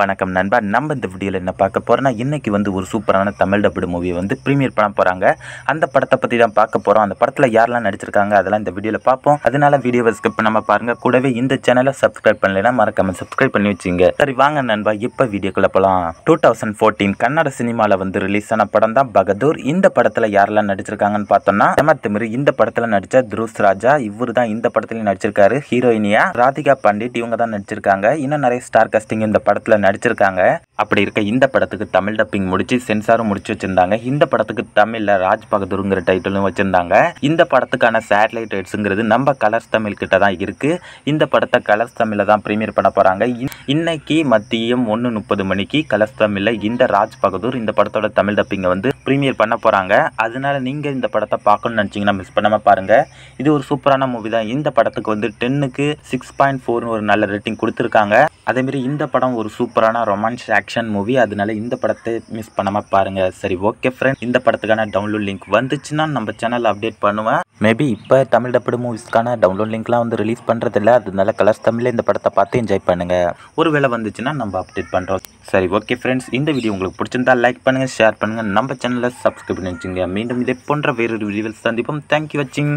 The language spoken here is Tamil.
வணக்கம் நண்பா நம்ம இந்த வீடியோவில் என்ன பார்க்க போகிறோம்னா இன்றைக்கி வந்து ஒரு சூப்பரான தமிழ் டபுள் மூவியை வந்து ப்ரீமியர் பண்ண போகிறாங்க அந்த படத்தை பற்றி தான் பார்க்க போகிறோம் அந்த படத்தில் யாரெல்லாம் நடிச்சிருக்காங்க அதெல்லாம் இந்த வீடியோவில் பார்ப்போம் அதனால வீடியோவை ஸ்கிப் நம்ம பாருங்கள் கூடவே இந்த சேனலை சப்ஸ்கிரைப் பண்ணலைன்னா மறக்காமல் சப்ஸ்கிரைப் பண்ணி வச்சுங்க சரி வாங்க நண்பா இப்போ வீடியோக்குள்ள போகலாம் டூ தௌசண்ட் ஃபோர்டீன் கன்னட சினிமாவில் வந்து ரிலீஸ் ஆன படம் தான் பகதூர் இந்த படத்தில் யாரெல்லாம் நடிச்சிருக்காங்கன்னு பார்த்தோம்னா திமிரி இந்த படத்தில் நடித்த துருஸ் ராஜா இவரு தான் இந்த படத்துலையும் நடிச்சிருக்காரு ஹீரோயினியா ராதிகா பண்டிட் இவங்க தான் நடிச்சிருக்காங்க இன்னும் நிறைய ஸ்டார் கஸ்டிங் இந்த படத்தில் நடிச்சிருக்காங்க அப்படி இருக்க இந்த படத்துக்கு தமிழ் டப்பிங் முடிச்சு சென்சாரும் முடிச்சு வச்சிருந்தாங்க இந்த படத்துக்கு தமிழ்ல ராஜ் பகதூருங்கிற டைட்டிலும் வச்சிருந்தாங்க இந்த படத்துக்கான சேட்டலைட் ரைட்ஸுங்கிறது நம்ம கலர்ஸ் தமிழ் கிட்ட தான் இருக்கு இந்த படத்தை கலர்ஸ் தமிழ்ல தான் ப்ரீமியர் பண்ண போறாங்க இன்னைக்கு மதியம் ஒன்று முப்பது மணிக்கு கலர்ஸ் தமிழ்ல இந்த ராஜ் பகதூர் இந்த படத்தோட தமிழ் டப்பிங்கை வந்து ப்ரீமியர் பண்ண போறாங்க அதனால நீங்க இந்த படத்தை பார்க்கணும்னு நினச்சிங்கன்னா மிஸ் பண்ணாம பாருங்க இது ஒரு சூப்பரான மூவி தான் இந்த படத்துக்கு வந்து டென்னுக்கு சிக்ஸ் பாயிண்ட் ஃபோர்னு ஒரு நல்ல ரேட்டிங் கொடுத்துருக்காங்க அதேமாரி இந்த படம் ஒரு சூப்பரான ரொமான்ஸ் ஆக்ட் ஆக்ஷன் மூவி அதனால இந்த படத்தை மிஸ் பண்ணாமல் பாருங்கள் சரி ஓகே ஃப்ரெண்ட் இந்த படத்துக்கான டவுன்லோட் லிங்க் வந்துச்சுன்னா நம்ம சேனல் அப்டேட் பண்ணுவேன் மேபி இப்போ தமிழ் டப்படு மூவிஸ்க்கான டவுன்லோட் லிங்க்லாம் வந்து ரிலீஸ் இல்லை அதனால கலர்ஸ் தமிழில் இந்த படத்தை பார்த்து என்ஜாய் பண்ணுங்கள் ஒருவேளை வந்துச்சுன்னா நம்ம அப்டேட் பண்ணுறோம் சரி ஓகே ஃப்ரெண்ட்ஸ் இந்த வீடியோ உங்களுக்கு பிடிச்சிருந்தா லைக் பண்ணுங்கள் ஷேர் பண்ணுங்கள் நம்ம சேனலை சப்ஸ்கிரைப் பண்ணி வச்சுங்க மீண்டும் இதே போன்ற வேறொரு வீடியோ சந்திப்போம் தேங்க்யூ வச்சிங்